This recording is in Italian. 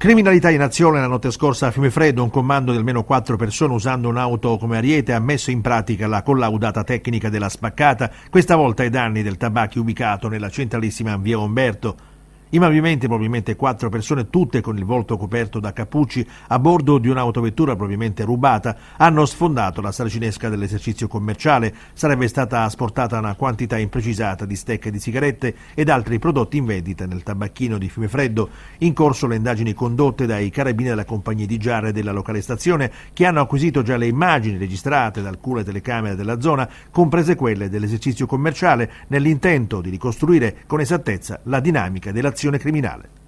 Criminalità in azione la notte scorsa a Fiume Freddo, un comando di almeno quattro persone usando un'auto come ariete ha messo in pratica la collaudata tecnica della spaccata, questa volta ai danni del tabacchi ubicato nella centralissima via Umberto. Imabilmente probabilmente quattro persone, tutte con il volto coperto da cappucci, a bordo di un'autovettura probabilmente rubata, hanno sfondato la saracinesca dell'esercizio commerciale. Sarebbe stata asportata una quantità imprecisata di stecche di sigarette ed altri prodotti in vendita nel tabacchino di fiume freddo. In corso le indagini condotte dai carabinieri della compagnia di giarre della locale stazione, che hanno acquisito già le immagini registrate da alcune telecamere della zona, comprese quelle dell'esercizio commerciale, nell'intento di ricostruire con esattezza la dinamica dell'azione organizzazione criminale.